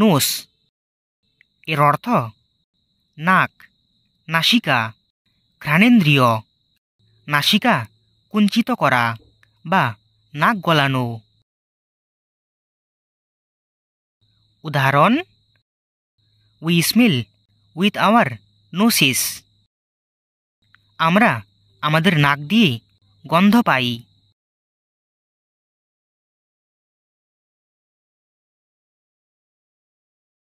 নোস এর অর্থ নাক নাসিকা ঘ্রাণেন্দ্রীয় নাসিকা কুঞ্চিত করা বা নাক গলানো উদাহরণ we smell with our noses আমরা আমাদের নাক দিয়ে গন্ধ পাই